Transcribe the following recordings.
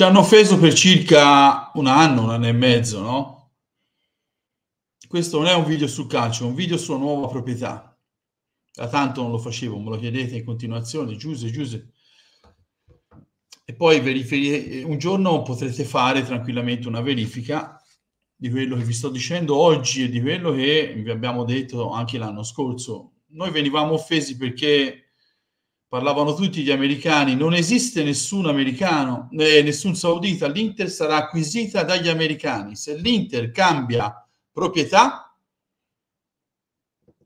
ci hanno offeso per circa un anno, un anno e mezzo, no? Questo non è un video sul calcio, è un video sulla nuova proprietà. Da tanto non lo facevo, me lo chiedete in continuazione, Giuse, Giuse. E poi verific- un giorno potrete fare tranquillamente una verifica di quello che vi sto dicendo oggi e di quello che vi abbiamo detto anche l'anno scorso. Noi venivamo offesi perché parlavano tutti gli americani, non esiste nessun americano, eh, nessun saudita, l'Inter sarà acquisita dagli americani. Se l'Inter cambia proprietà,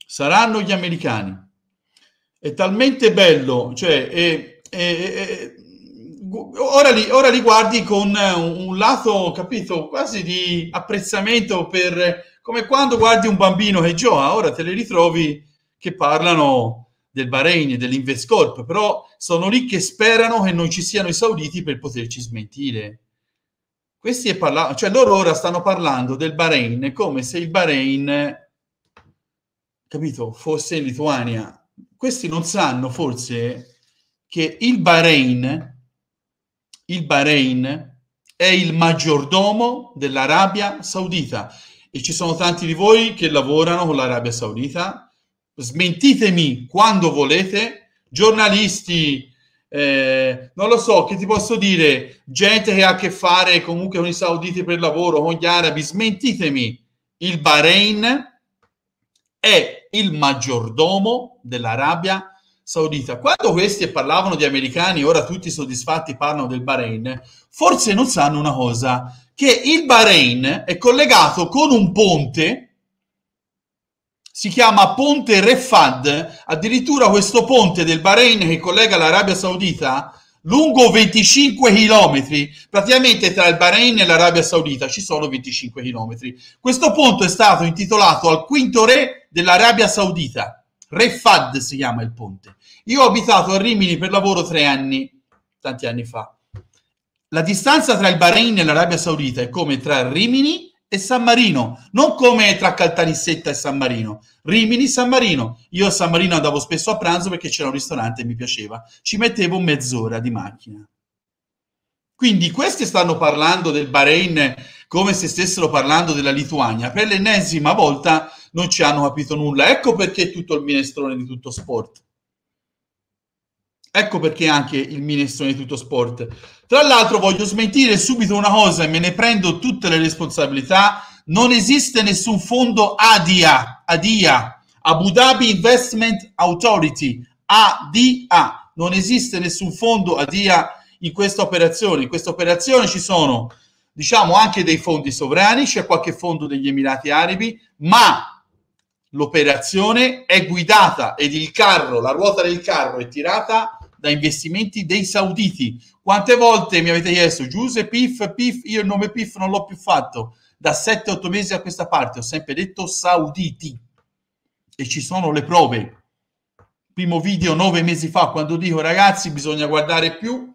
saranno gli americani. È talmente bello, cioè, è, è, è, ora, li, ora, li, guardi con eh, un, un lato, capito, quasi di apprezzamento per, come quando guardi un bambino che gioca, ora te li ritrovi che parlano del Bahrain e dell'Invescorp, però sono lì che sperano che non ci siano i sauditi per poterci smentire. Questi è parla- cioè loro ora stanno parlando del Bahrain come se il Bahrain, capito, fosse in Lituania. Questi non sanno forse che il Bahrain, il Bahrain è il maggiordomo dell'Arabia Saudita e ci sono tanti di voi che lavorano con l'Arabia Saudita, smentitemi quando volete, giornalisti, eh, non lo so, che ti posso dire, gente che ha a che fare comunque con i sauditi per lavoro, con gli arabi, smentitemi, il Bahrain è il maggiordomo dell'Arabia Saudita. Quando questi parlavano di americani, ora tutti soddisfatti parlano del Bahrain, forse non sanno una cosa, che il Bahrain è collegato con un ponte si chiama Ponte Refad, addirittura questo ponte del Bahrain che collega l'Arabia Saudita, lungo 25 chilometri, praticamente tra il Bahrain e l'Arabia Saudita ci sono 25 chilometri. Questo ponte è stato intitolato al quinto re dell'Arabia Saudita, Re Fad si chiama il ponte. Io ho abitato a Rimini per lavoro tre anni, tanti anni fa. La distanza tra il Bahrain e l'Arabia Saudita è come tra Rimini e San Marino, non come tra Caltanissetta e San Marino, Rimini, San Marino. Io a San Marino andavo spesso a pranzo perché c'era un ristorante e mi piaceva, ci mettevo mezz'ora di macchina. Quindi questi stanno parlando del Bahrain come se stessero parlando della Lituania. Per l'ennesima volta non ci hanno capito nulla. Ecco perché tutto il minestrone di tutto sport. Ecco perché anche il minestrone di tutto sport. Tra l'altro voglio smentire subito una cosa e me ne prendo tutte le responsabilità. Non esiste nessun fondo ADIA, ADIA Abu Dhabi Investment Authority, ADA. Non esiste nessun fondo ADIA in questa operazione. In questa operazione ci sono, diciamo, anche dei fondi sovrani, c'è qualche fondo degli Emirati Arabi, ma l'operazione è guidata ed il carro, la ruota del carro è tirata da investimenti dei sauditi. Quante volte mi avete chiesto, Giuseppe PIF, PIF, io il nome PIF non l'ho più fatto, da 7-8 mesi a questa parte ho sempre detto sauditi e ci sono le prove. Primo video 9 mesi fa quando dico ragazzi bisogna guardare più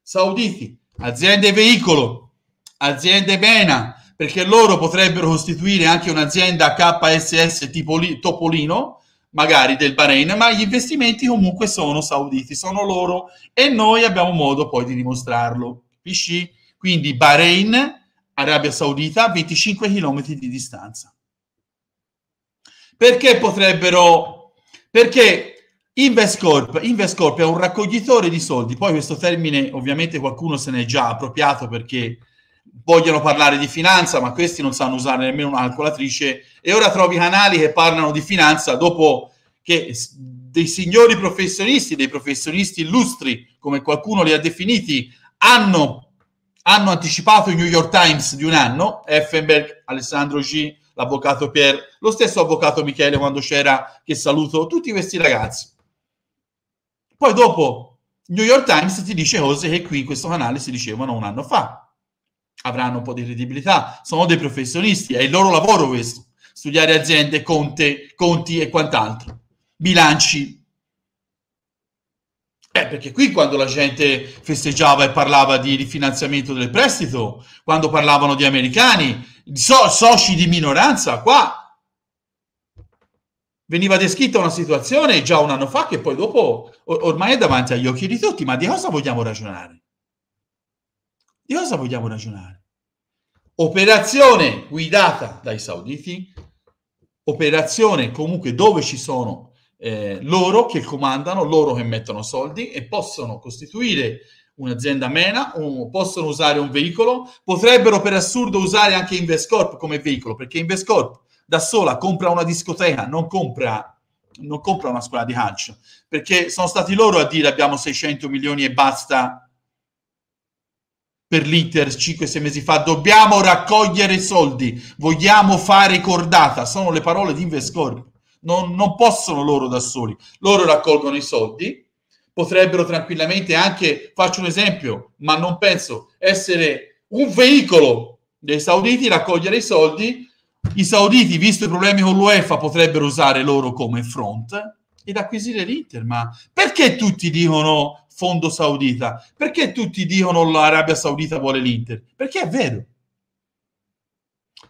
sauditi, aziende veicolo, aziende bena, perché loro potrebbero costituire anche un'azienda KSS tipo Topolino magari del Bahrain, ma gli investimenti comunque sono sauditi, sono loro e noi abbiamo modo poi di dimostrarlo. Capisci? Quindi Bahrain, Arabia Saudita, 25 km di distanza. Perché potrebbero... Perché Investcorp, Investcorp è un raccoglitore di soldi, poi questo termine ovviamente qualcuno se n'è già appropriato perché vogliono parlare di finanza, ma questi non sanno usare nemmeno una calcolatrice. E ora trovi canali che parlano di finanza dopo che dei signori professionisti, dei professionisti illustri, come qualcuno li ha definiti, hanno, hanno anticipato il New York Times di un anno, Effenberg, Alessandro G., l'avvocato Pier, lo stesso avvocato Michele quando c'era, che saluto, tutti questi ragazzi. Poi dopo New York Times ti dice cose che qui in questo canale si dicevano un anno fa avranno un po' di credibilità, sono dei professionisti, è il loro lavoro questo, studiare aziende, conte, conti e quant'altro, bilanci. Eh, perché qui quando la gente festeggiava e parlava di rifinanziamento del prestito, quando parlavano di americani, di so- soci di minoranza, qua veniva descritta una situazione già un anno fa che poi dopo or- ormai è davanti agli occhi di tutti, ma di cosa vogliamo ragionare? Di cosa vogliamo ragionare? Operazione guidata dai sauditi, operazione comunque dove ci sono eh, loro che comandano, loro che mettono soldi e possono costituire un'azienda mena, o possono usare un veicolo, potrebbero per assurdo usare anche Investcorp come veicolo, perché Investcorp da sola compra una discoteca, non compra non compra una scuola di calcio perché sono stati loro a dire abbiamo 600 milioni e basta per l'Inter 5-6 mesi fa, dobbiamo raccogliere soldi, vogliamo fare cordata, sono le parole di Invescorp, non, non possono loro da soli, loro raccolgono i soldi, potrebbero tranquillamente anche, faccio un esempio, ma non penso, essere un veicolo dei sauditi, raccogliere i soldi, i sauditi, visto i problemi con l'UEFA, potrebbero usare loro come front, ed acquisire l'Inter. Ma perché tutti dicono fondo saudita? Perché tutti dicono l'Arabia Saudita vuole l'Inter? Perché è vero.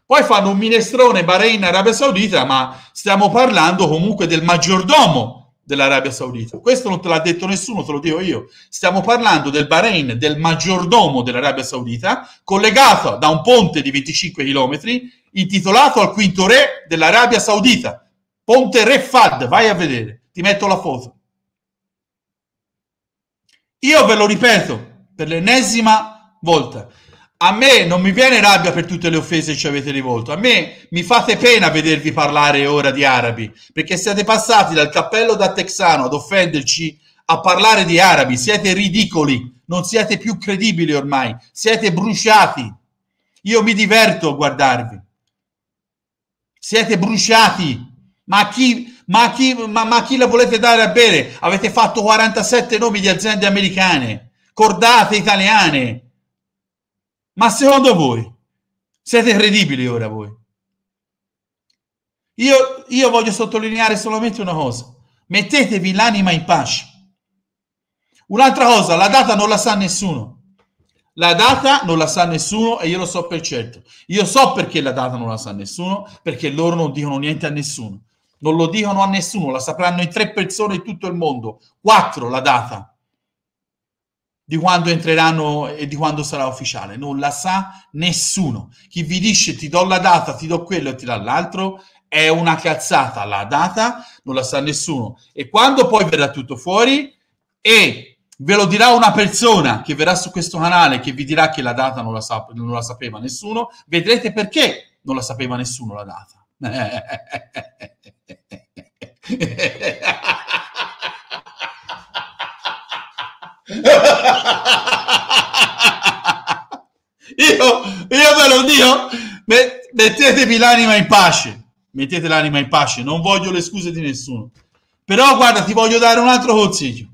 Poi fanno un minestrone Bahrain, Arabia Saudita, ma stiamo parlando comunque del maggiordomo dell'Arabia Saudita. Questo non te l'ha detto nessuno, te lo dico io. Stiamo parlando del Bahrain, del maggiordomo dell'Arabia Saudita, collegato da un ponte di 25 km, intitolato al quinto re dell'Arabia Saudita, Ponte Re Fad, vai a vedere. Ti metto la foto. Io ve lo ripeto per l'ennesima volta. A me non mi viene rabbia per tutte le offese che ci avete rivolto. A me mi fate pena vedervi parlare ora di arabi, perché siete passati dal cappello da texano ad offenderci a parlare di arabi. Siete ridicoli, non siete più credibili ormai, siete bruciati. Io mi diverto a guardarvi. Siete bruciati. Ma chi ma chi, ma, ma chi la volete dare a bere? Avete fatto 47 nomi di aziende americane, cordate italiane. Ma secondo voi siete credibili ora voi? Io, io, voglio sottolineare solamente una cosa. Mettetevi l'anima in pace. Un'altra cosa, la data non la sa nessuno. La data non la sa nessuno e io lo so per certo. Io so perché la data non la sa nessuno, perché loro non dicono niente a nessuno non lo dicono a nessuno, la sapranno in tre persone in tutto il mondo, quattro la data di quando entreranno e di quando sarà ufficiale, non la sa nessuno. Chi vi dice ti do la data, ti do quello e ti dà l'altro, è una cazzata, la data non la sa nessuno. E quando poi verrà tutto fuori e ve lo dirà una persona che verrà su questo canale che vi dirà che la data non la, sa- non la sapeva nessuno, vedrete perché non la sapeva nessuno la data. io, io ve lo dico, mettetevi l'anima in pace, mettete l'anima in pace, non voglio le scuse di nessuno. Però guarda, ti voglio dare un altro consiglio,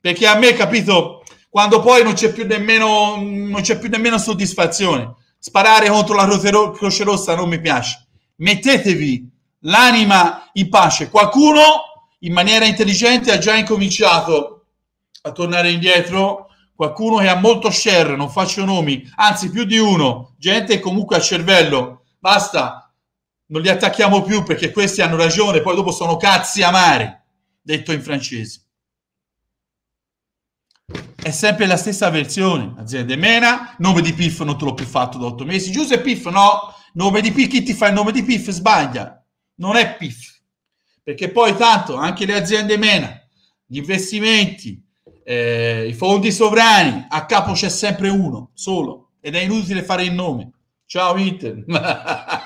perché a me, capito, quando poi non c'è più nemmeno, non c'è più nemmeno soddisfazione, sparare contro la Croce Rossa non mi piace. Mettetevi l'anima in pace. Qualcuno in maniera intelligente ha già incominciato a tornare indietro, qualcuno che ha molto share, non faccio nomi, anzi più di uno, gente comunque a cervello, basta, non li attacchiamo più perché questi hanno ragione, poi dopo sono cazzi amari, detto in francese. È sempre la stessa versione, aziende Mena, nome di Piff non te l'ho più fatto da otto mesi, Giuseppe Piff no, nome di Piff, chi ti fa il nome di Piff sbaglia, non è PIF, perché poi tanto anche le aziende MENA, gli investimenti, eh, i fondi sovrani, a capo c'è sempre uno solo ed è inutile fare il nome. Ciao Inter.